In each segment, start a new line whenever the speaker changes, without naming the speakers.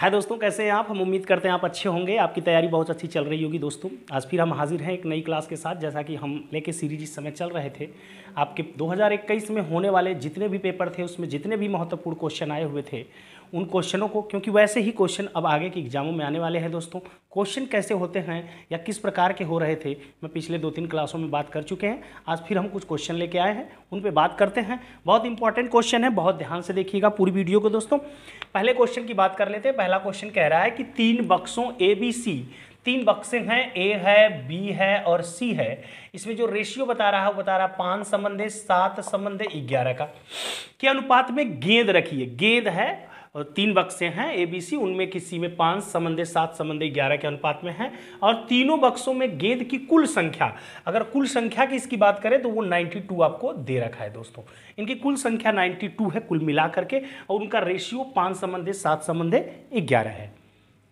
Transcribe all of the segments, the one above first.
है दोस्तों कैसे हैं आप हम उम्मीद करते हैं आप अच्छे होंगे आपकी तैयारी बहुत अच्छी चल रही होगी दोस्तों आज फिर हम हाजिर हैं एक नई क्लास के साथ जैसा कि हम लेके सीरीज इस समय चल रहे थे आपके 2021 में होने वाले जितने भी पेपर थे उसमें जितने भी महत्वपूर्ण क्वेश्चन आए हुए थे उन क्वेश्चनों को क्योंकि वैसे ही क्वेश्चन अब आगे के एग्जामों में आने वाले हैं दोस्तों क्वेश्चन कैसे होते हैं या किस प्रकार के हो रहे थे मैं पिछले दो तीन क्लासों में बात कर चुके हैं आज फिर हम कुछ क्वेश्चन लेके आए हैं उन पर बात करते हैं बहुत इंपॉर्टेंट क्वेश्चन है बहुत ध्यान से देखिएगा पूरी वीडियो को दोस्तों पहले क्वेश्चन की बात कर लेते हैं पहला क्वेश्चन कह रहा है कि तीन बक्सों ए बी सी तीन बक्से हैं ए है बी है और सी है इसमें जो रेशियो बता रहा है वो बता रहा है पाँच संबंध है सात संबंध है ग्यारह का के अनुपात में गेंद रखिए गेंद है तीन बक्से हैं ए बी सी उनमें किसी में पाँच समंदे सात समंदे ग्यारह के अनुपात में हैं और तीनों बक्सों में गेंद की कुल संख्या अगर कुल संख्या की इसकी बात करें तो वो 92 आपको दे रखा है दोस्तों इनकी कुल संख्या 92 है कुल मिला करके और उनका रेशियो पाँच समंदे सात समंदे ग्यारह है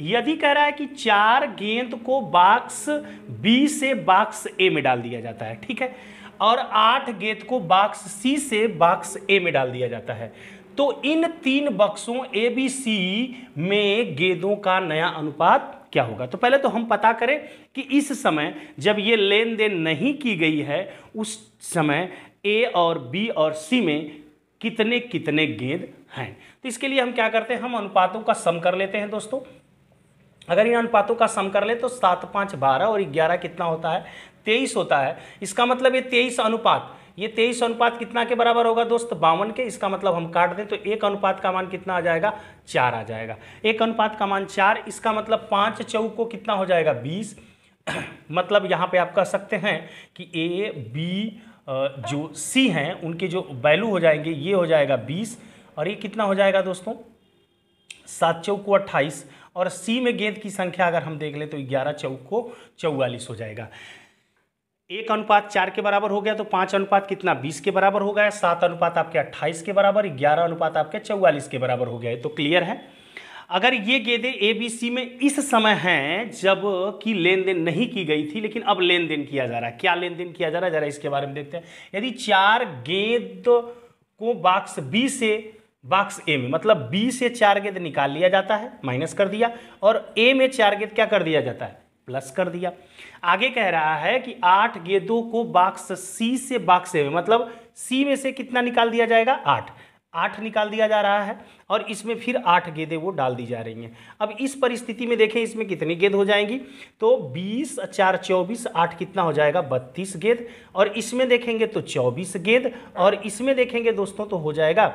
यदि कह रहा है कि चार गेंद को बाक्स बी से बाक्स ए में डाल दिया जाता है ठीक है और आठ गेंद को बाक्स सी से बाक्स ए में डाल दिया जाता है तो इन तीन बक्सों ए बी सी में गेंदों का नया अनुपात क्या होगा तो पहले तो हम पता करें कि इस समय जब ये लेन देन नहीं की गई है उस समय ए और बी और सी में कितने कितने गेंद हैं तो इसके लिए हम क्या करते हैं हम अनुपातों का सम कर लेते हैं दोस्तों अगर इन अनुपातों का सम कर ले तो सात पाँच बारह और ग्यारह कितना होता है तेईस होता है इसका मतलब ये तेईस अनुपात ये तेईस अनुपात कितना के बराबर होगा दोस्त बावन के इसका मतलब हम काट दें तो एक अनुपात का मान कितना आ जाएगा चार आ जाएगा एक अनुपात का मान चार इसका मतलब पाँच चौक को कितना हो जाएगा बीस मतलब यहाँ पे आप कह सकते हैं कि ए बी जो सी हैं उनके जो वैल्यू हो जाएंगे ये हो जाएगा बीस और ये कितना हो जाएगा दोस्तों सात चौक को अट्ठाईस और सी में गेंद की संख्या अगर हम देख लें तो ग्यारह चौक को चौवालीस हो जाएगा एक अनुपात चार के बराबर हो गया तो पाँच अनुपात कितना बीस के बराबर हो गया सात अनुपात आपके अट्ठाईस के बराबर ग्यारह अनुपात आपके चौवालीस के बराबर हो गया तो क्लियर है अगर ये गेंदे ए बी सी में इस समय हैं जब कि लेन देन नहीं की गई थी लेकिन अब लेन देन किया जा रहा है क्या लेन देन किया जा रहा है जरा इसके बारे में देखते हैं यदि चार गेंद को बाक्स बी से बाक्स ए में मतलब बी से चार गेंद निकाल लिया जाता है माइनस कर दिया और ए में चार गेंद क्या कर दिया जाता है प्लस कर दिया आगे कह रहा है कि आठ गेंदों को बाक्स सी से बाक्स ए में मतलब सी में से कितना निकाल दिया जाएगा आठ आठ निकाल दिया जा रहा है और इसमें फिर आठ गेंदे वो डाल दी जा रही हैं अब इस परिस्थिति में देखें इसमें कितनी गेंद हो जाएंगी तो बीस चार चौबीस आठ कितना हो जाएगा बत्तीस गेंद और इसमें देखेंगे तो चौबीस गेंद और इसमें देखेंगे दोस्तों तो हो जाएगा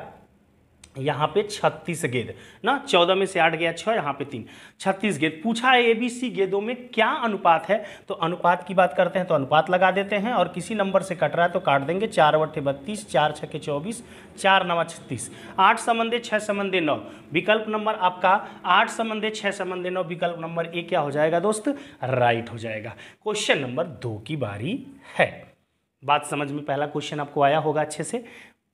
यहाँ पे छत्तीस गेद ना चौदह में से आठ गया छः यहाँ पे तीन छत्तीस गेद पूछा है एबीसी गेदों में क्या अनुपात है तो अनुपात की बात करते हैं तो अनुपात लगा देते हैं और किसी नंबर से कट रहा है तो काट देंगे चार वटे बत्तीस चार के चौबीस चार नवा छत्तीस आठ संबंधे छः संबंधे नौ विकल्प नंबर आपका आठ संबंधे छः संबंधे नौ विकल्प नंबर ए क्या हो जाएगा दोस्त राइट हो जाएगा क्वेश्चन नंबर दो की बारी है बात समझ में पहला क्वेश्चन आपको आया होगा अच्छे से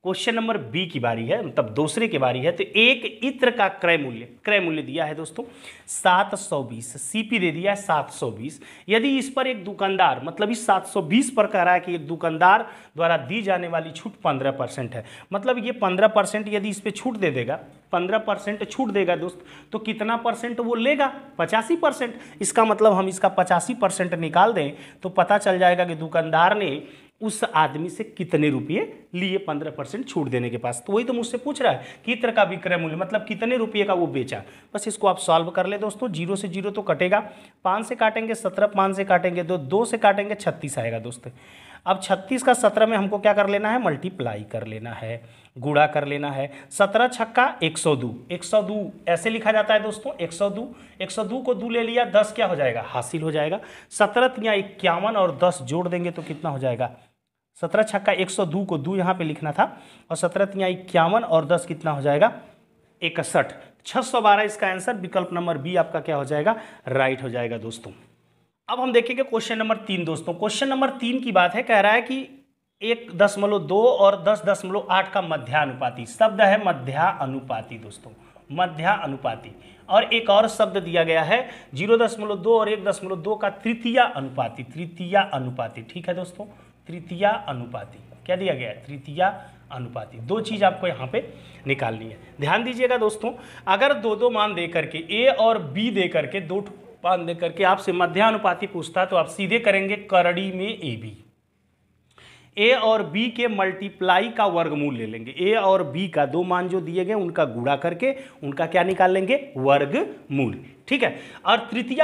क्वेश्चन नंबर बी की बारी है मतलब दूसरे की बारी है तो एक इत्र का क्रय मूल्य क्रय मूल्य दिया है दोस्तों 720 सीपी दे दिया है 720 यदि इस पर एक दुकानदार मतलब इस 720 पर कह रहा है कि एक दुकानदार द्वारा दी जाने वाली छूट 15 परसेंट है मतलब ये 15 परसेंट यदि इस पर छूट दे देगा 15 परसेंट छूट देगा दोस्त तो कितना परसेंट वो लेगा पचासी परसेंट इसका मतलब हम इसका पचासी परसेंट निकाल दें तो पता चल जाएगा कि दुकानदार ने उस आदमी से कितने रुपये लिए पंद्रह परसेंट छूट देने के पास तो वही तो मुझसे पूछ रहा है तरह का विक्रय मूल्य मतलब कितने रुपये का वो बेचा बस इसको आप सॉल्व कर ले दोस्तों जीरो से जीरो तो कटेगा पाँच से काटेंगे सत्रह पाँच से काटेंगे दो दो से काटेंगे छत्तीस आएगा दोस्तों अब छत्तीस का सत्रह में हमको क्या कर लेना है मल्टीप्लाई कर लेना है गुड़ा कर लेना है सत्रह छक्का एक सौ दो एक सौ दो ऐसे लिखा जाता है दोस्तों एक सौ दो एक सौ दो को दो ले लिया दस क्या हो जाएगा हासिल हो जाएगा सत्रह या इक्यावन और दस जोड़ देंगे तो कितना हो जाएगा सत्रह छक्का एक सौ दो को दो यहाँ पे लिखना था और सत्रह तिया इक्यावन और दस कितना हो जाएगा इकसठ छः सौ बारह इसका आंसर विकल्प नंबर बी आपका क्या हो जाएगा राइट हो जाएगा दोस्तों अब हम देखेंगे क्वेश्चन नंबर तीन दोस्तों क्वेश्चन नंबर तीन की बात है कह रहा है कि एक दशमलव दो और दस दशमलव आठ का अनुपाति शब्द है अनुपाति दोस्तों अनुपाति और एक और शब्द दिया गया है जीरो दशमलव दो और एक दशमलव दो का तृतीय अनुपाति तृतीय अनुपाति ठीक है दोस्तों तृतीया अनुपाति क्या दिया गया है तृतीया अनुपाति दो चीज़ आपको यहाँ पे निकालनी है ध्यान दीजिएगा दोस्तों अगर दो दो मान दे करके ए और बी दे करके दो मान दे करके आपसे मध्यानुपाति पूछता तो आप सीधे करेंगे करड़ी में ए बी ए और बी के मल्टीप्लाई का वर्गमूल ले लेंगे ए और बी का दो मान जो दिए गए उनका गुड़ा करके उनका क्या निकाल लेंगे वर्गमूल ठीक है और तृतीय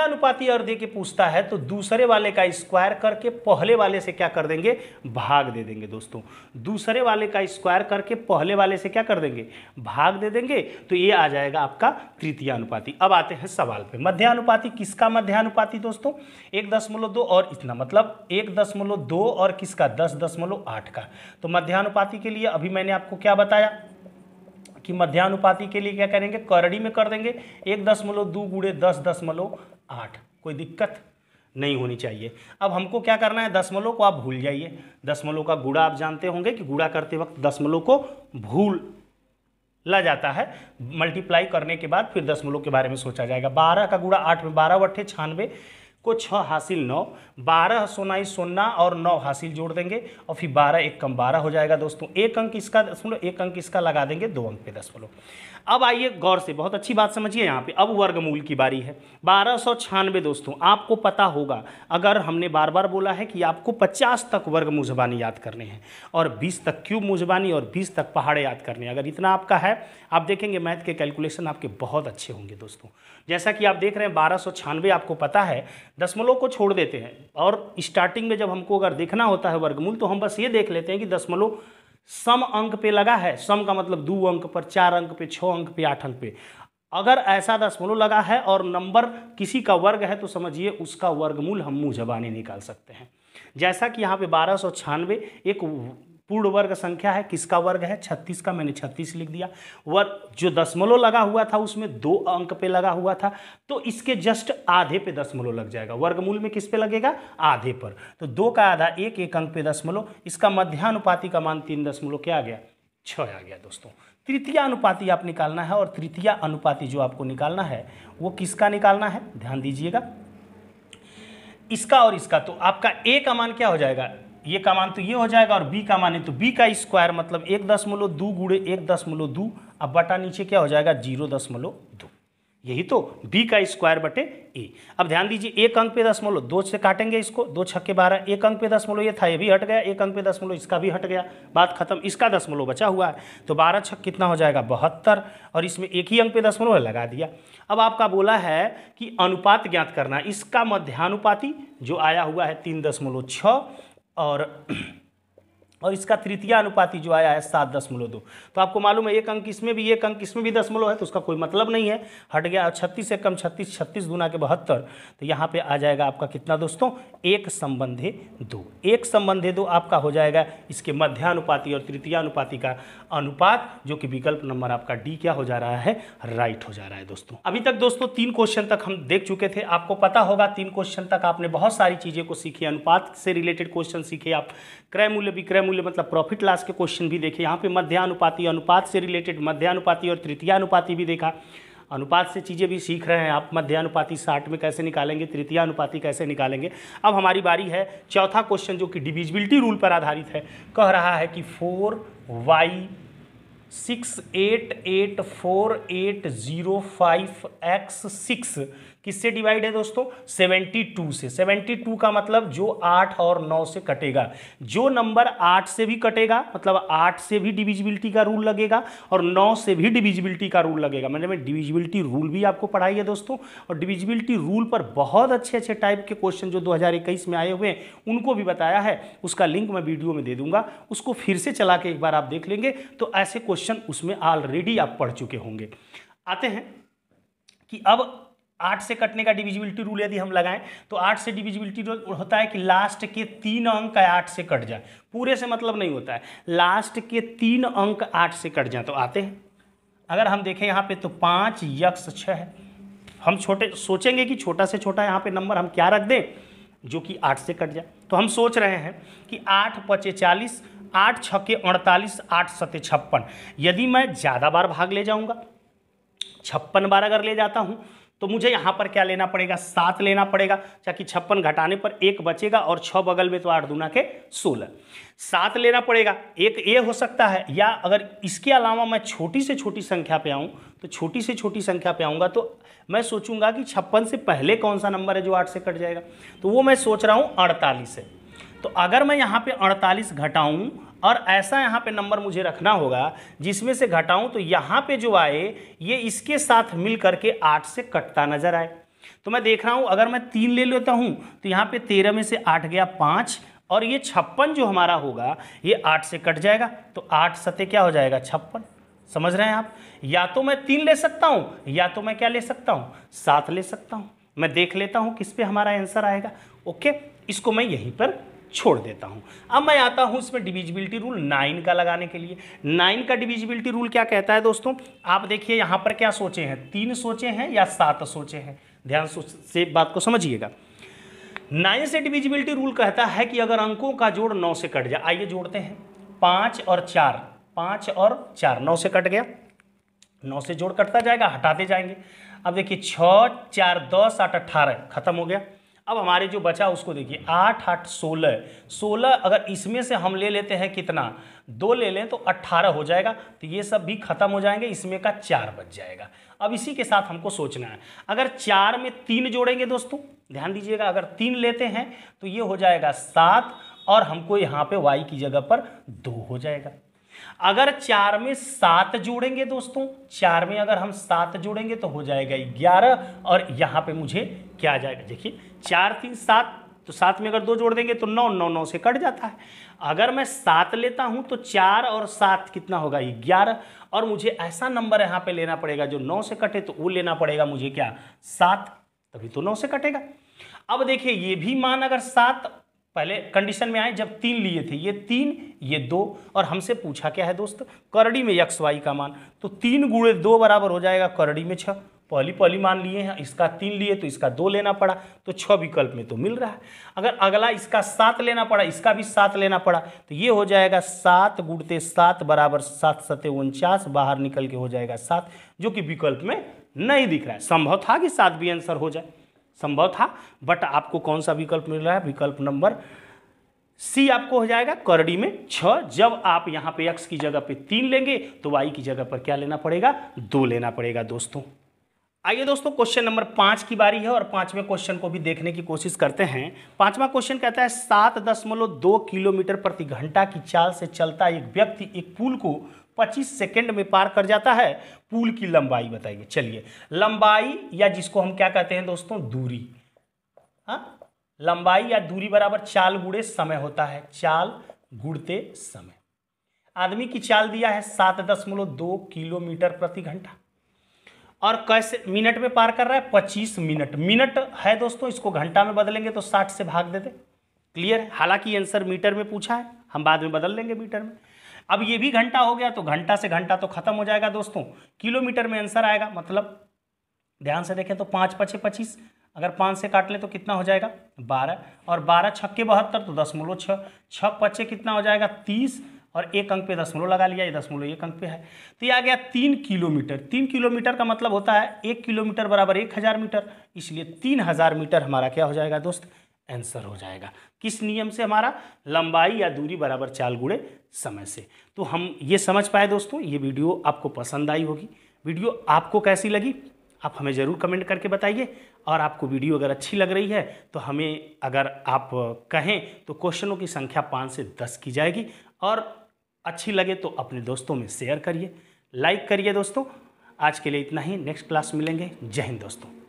और दे के पूछता है तो दूसरे वाले का स्क्वायर करके पहले वाले से क्या कर देंगे भाग दे देंगे दोस्तों दूसरे वाले का स्क्वायर करके पहले वाले से क्या कर देंगे भाग दे देंगे तो ये आ जाएगा आपका तृतीय अनुपाति अब आते हैं सवाल पे मध्यानुपाति किसका अनुपाति दोस्तों एक दशमलव दो और इतना मतलब एक दशमलव दो और किसका दस दशमलव आठ का तो मध्यानुपाति के लिए अभी मैंने आपको क्या बताया कि मध्यानुपाति के लिए क्या करेंगे करड़ी में कर देंगे एक दशमलव दो गुड़े दस दशमलव आठ कोई दिक्कत नहीं होनी चाहिए अब हमको क्या करना है दशमलव को आप भूल जाइए दशमलव का गुड़ा आप जानते होंगे कि गुड़ा करते वक्त दशमलव को भूल ला जाता है मल्टीप्लाई करने के बाद फिर दशमलव के बारे में सोचा जाएगा बारह का गुड़ा आठ में बारह वट्ठे छानवे को छः हासिल नौ बारह सोनाई सोना और नौ हासिल जोड़ देंगे और फिर बारह एक कम बारह हो जाएगा दोस्तों एक अंक इसका सुनो एक अंक इसका लगा देंगे दो अंक पे दस बोलो अब आइए गौर से बहुत अच्छी बात समझिए यहाँ पे अब वर्गमूल की बारी है बारह सौ छियानवे दोस्तों आपको पता होगा अगर हमने बार बार बोला है कि आपको पचास तक वर्ग मुझबानी याद करने हैं और बीस तक क्यूब मुझबानी और बीस तक पहाड़े याद करने अगर इतना आपका है आप देखेंगे मैथ के कैलकुलेशन आपके बहुत अच्छे होंगे दोस्तों जैसा कि आप देख रहे हैं बारह आपको पता है दशमलव को छोड़ देते हैं और स्टार्टिंग में जब हमको अगर देखना होता है वर्गमूल तो हम बस ये देख लेते हैं कि दशमलव सम अंक पे लगा है सम का मतलब दो अंक पर चार अंक पे छः अंक पे आठ अंक पे अगर ऐसा दशमलव लगा है और नंबर किसी का वर्ग है तो समझिए उसका वर्गमूल हम मुँह जबानी निकाल सकते हैं जैसा कि यहाँ पे बारह एक पूर्ण वर्ग संख्या है किसका वर्ग है छत्तीस का मैंने छत्तीस लिख दिया वर्ग जो दशमलव लगा हुआ था उसमें दो अंक पे लगा हुआ था तो इसके जस्ट आधे पे दशमलव लग जाएगा वर्गमूल में किस पे लगेगा आधे पर तो दो का आधा एक एक अंक पे दशमलव इसका मध्यानुपाति का मान तीन दशमलव क्या आ गया छः आ गया दोस्तों तृतीय अनुपाति आप निकालना है और तृतीय अनुपाति जो आपको निकालना है वो किसका निकालना है ध्यान दीजिएगा इसका और इसका तो आपका ए का मान क्या हो जाएगा ये का मान तो ये हो जाएगा और बी का मान है तो बी का स्क्वायर मतलब एक दशमलव दो गुड़े एक दशमलव दो अब बटा नीचे क्या हो जाएगा जीरो दशमलव दो यही तो बी का स्क्वायर बटे ए अब ध्यान दीजिए एक अंक पे दशमलव दो से काटेंगे इसको दो छक्के बारह एक अंक पे दशमलव ये था ये भी हट गया एक अंक पे दशमलव इसका भी हट गया बात खत्म इसका दशमलव बचा हुआ है तो बारह छक कितना हो जाएगा बहत्तर और इसमें एक ही अंक पे दशमलव लगा दिया अब आपका बोला है कि अनुपात ज्ञात करना इसका मध्यानुपाती जो आया हुआ है तीन दशमलव छः और और इसका तृतीय अनुपाति जो आया है सात दशमलव दो तो आपको मालूम है एक अंक इसमें भी एक अंक इसमें भी दशमलव है तो उसका कोई मतलब नहीं है हट गया छत्तीस एक कम छत्तीस छत्तीस दूना के बहत्तर तो यहाँ पे आ जाएगा आपका कितना दोस्तों एक संबंधे दो एक संबंधे दो आपका हो जाएगा इसके मध्यानुपाति और तृतीयानुपाती का अनुपात जो कि विकल्प नंबर आपका डी क्या हो जा रहा है राइट हो जा रहा है दोस्तों अभी तक दोस्तों तीन क्वेश्चन तक हम देख चुके थे आपको पता होगा तीन क्वेश्चन तक आपने बहुत सारी चीज़ें को सीखी अनुपात से रिलेटेड क्वेश्चन सीखे आप क्रय मूल्य विक्रय मूल्य मूल्य मतलब प्रॉफिट लॉस के क्वेश्चन भी देखे यहाँ पे मध्यानुपाति अनुपात से रिलेटेड मध्यानुपाति और तृतीयानुपाती भी देखा अनुपात से चीज़ें भी सीख रहे हैं आप मध्यानुपाति साठ में कैसे निकालेंगे तृतीयानुपाती कैसे निकालेंगे अब हमारी बारी है चौथा क्वेश्चन जो कि डिविजिबिलिटी रूल पर आधारित है कह रहा है कि four Y six eight eight four eight zero five X six किससे डिवाइड है दोस्तों सेवेंटी टू से सेवेंटी टू का मतलब जो आठ और नौ से कटेगा जो नंबर आठ से भी कटेगा मतलब आठ से भी डिविजिबिलिटी का रूल लगेगा और नौ से भी डिविजिबिलिटी का रूल लगेगा मैंने मतलब मैं डिविजिबिलिटी रूल भी आपको पढ़ाई है दोस्तों और डिविजिबिलिटी रूल पर बहुत अच्छे अच्छे टाइप के क्वेश्चन जो दो में आए हुए हैं उनको भी बताया है उसका लिंक मैं वीडियो में दे दूंगा उसको फिर से चला के एक बार आप देख लेंगे तो ऐसे क्वेश्चन क्वेश्चन उसमें ऑलरेडी आप पढ़ चुके होंगे आते हैं कि अब आठ से कटने का डिविजिबिलिटी रूल यदि हम लगाएं तो आठ से डिविजिबिलिटी रूल होता है कि लास्ट के तीन अंक आठ से कट जाए पूरे से मतलब नहीं होता है लास्ट के तीन अंक आठ से कट जाए तो आते हैं अगर हम देखें यहाँ पे तो पाँच यक्स छः है हम छोटे सोचेंगे कि छोटा से छोटा यहाँ पे नंबर हम क्या रख दें जो कि आठ से कट जाए तो हम सोच रहे हैं कि आठ पचे चालीस आठ के अड़तालीस आठ सत्य छप्पन यदि मैं ज़्यादा बार भाग ले जाऊँगा छप्पन बार अगर ले जाता हूँ तो मुझे यहाँ पर क्या लेना पड़ेगा सात लेना पड़ेगा ताकि छप्पन घटाने पर एक बचेगा और छः बगल में तो आठ दूना के सोलह सात लेना पड़ेगा एक ए हो सकता है या अगर इसके अलावा मैं छोटी से छोटी संख्या पे आऊँ तो छोटी से छोटी संख्या पे आऊँगा तो मैं सोचूंगा कि छप्पन से पहले कौन सा नंबर है जो आठ से कट जाएगा तो वो मैं सोच रहा हूँ अड़तालीस है तो अगर मैं यहाँ पे 48 घटाऊँ और ऐसा यहाँ पे नंबर मुझे रखना होगा जिसमें से घटाऊँ तो यहाँ पे जो आए ये इसके साथ मिल करके आठ से कटता नजर आए तो मैं देख रहा हूँ अगर मैं तीन ले लेता हूँ तो यहाँ पे तेरह में से आठ गया पाँच और ये छप्पन जो हमारा होगा ये आठ से कट जाएगा तो आठ सत्य क्या हो जाएगा छप्पन समझ रहे हैं आप या तो मैं तीन ले सकता हूँ या तो मैं क्या ले सकता हूँ सात ले सकता हूँ मैं देख लेता हूँ किस पे हमारा आंसर आएगा ओके इसको मैं यहीं पर छोड़ देता हूं अब मैं आता हूं इसमें डिविजिबिलिटी रूल नाइन का लगाने के लिए नाइन का डिविजिबिलिटी रूल क्या कहता है दोस्तों आप देखिए यहां पर क्या सोचे हैं तीन सोचे हैं या सात सोचे हैं ध्यान से बात को समझिएगा नाइन से डिविजिबिलिटी रूल कहता है कि अगर अंकों का जोड़ नौ से कट जाए आइए जोड़ते हैं पांच और चार पांच और चार नौ से कट गया नौ से जोड़ कटता जाएगा हटाते जाएंगे अब देखिए छ चार दस आठ अट्ठारह खत्म हो गया अब हमारे जो बचा उसको देखिए आठ आठ सोलह सोलह अगर इसमें से हम ले लेते हैं कितना दो ले लें तो अट्ठारह हो जाएगा तो ये सब भी खत्म हो जाएंगे इसमें का चार बच जाएगा अब इसी के साथ हमको सोचना है अगर चार में तीन जोड़ेंगे दोस्तों ध्यान दीजिएगा अगर तीन लेते हैं तो ये हो जाएगा सात और हमको यहाँ पे वाई की जगह पर दो हो जाएगा अगर चार में सात जोड़ेंगे दोस्तों चार में अगर हम सात जोड़ेंगे तो हो जाएगा ग्यारह और यहाँ पे मुझे क्या आ जाएगा देखिए चार तीन सात तो सात में अगर दो जोड़ देंगे तो नौ नौ नौ से कट जाता है अगर मैं सात लेता हूं तो चार और सात कितना होगा ग्यारह और मुझे ऐसा नंबर यहाँ पे लेना पड़ेगा जो नौ से कटे तो वो लेना पड़ेगा मुझे क्या सात तभी तो नौ से कटेगा अब देखिए ये भी मान अगर सात पहले कंडीशन में आए जब तीन लिए थे ये तीन ये दो और हमसे पूछा क्या है दोस्त करड़ी में यक्स वाई का मान तो तीन गुड़े दो बराबर हो जाएगा करड़ी में छः पहली पहली मान लिए हैं इसका तीन लिए तो इसका दो लेना पड़ा तो छः विकल्प में तो मिल रहा है अगर अगला इसका सात लेना पड़ा इसका भी सात लेना पड़ा तो ये हो जाएगा सात गुड़ते सात बराबर सात सते उनचास बाहर निकल के हो जाएगा सात जो कि विकल्प में नहीं दिख रहा है संभव था कि सात भी आंसर हो जाए संभव था बट आपको कौन सा विकल्प मिल रहा है विकल्प नंबर सी आपको हो जाएगा करडी में छ जब आप यहाँ पे एक्स की जगह पे तीन लेंगे तो वाई की जगह पर क्या लेना पड़ेगा दो लेना पड़ेगा दोस्तों आइए दोस्तों क्वेश्चन नंबर पाँच की बारी है और पांचवें क्वेश्चन को भी देखने की कोशिश करते हैं पांचवा क्वेश्चन कहता है सात दशमलव दो किलोमीटर प्रति घंटा की चाल से चलता एक व्यक्ति एक पुल को 25 सेकंड में पार कर जाता है पुल की लंबाई बताइए चलिए लंबाई या जिसको हम क्या कहते हैं दोस्तों दूरी हा? लंबाई या दूरी बराबर चाल गुड़े समय होता है चाल गुड़ते समय आदमी की चाल दिया है सात दशमलव दो किलोमीटर प्रति घंटा और कैसे मिनट में पार कर रहा है पच्चीस मिनट मिनट है दोस्तों इसको घंटा में बदलेंगे तो साठ से भाग दे दे क्लियर हालांकि आंसर मीटर में पूछा है हम बाद में बदल लेंगे मीटर में अब ये भी घंटा हो गया तो घंटा से घंटा तो खत्म हो जाएगा दोस्तों किलोमीटर में आंसर आएगा मतलब ध्यान से देखें तो पाँच पचे पच्चीस अगर पाँच से काट लें तो कितना हो जाएगा बारह और बारह छक्के बहत्तर तो दस मूलो छः छः पच्चे कितना हो जाएगा तीस और एक अंक पे दशमलव लगा लिया ये दशमलव एक अंक पे है तो ये आ गया तीन किलोमीटर तीन किलोमीटर का मतलब होता है एक किलोमीटर बराबर एक हज़ार मीटर इसलिए तीन हज़ार मीटर हमारा क्या हो जाएगा दोस्त आंसर हो जाएगा किस नियम से हमारा लंबाई या दूरी बराबर चाल गुड़े समय से तो हम ये समझ पाए दोस्तों ये वीडियो आपको पसंद आई होगी वीडियो आपको कैसी लगी आप हमें ज़रूर कमेंट करके बताइए और आपको वीडियो अगर अच्छी लग रही है तो हमें अगर आप कहें तो क्वेश्चनों की संख्या पाँच से दस की जाएगी और अच्छी लगे तो अपने दोस्तों में शेयर करिए लाइक करिए दोस्तों आज के लिए इतना ही नेक्स्ट क्लास मिलेंगे जय हिंद दोस्तों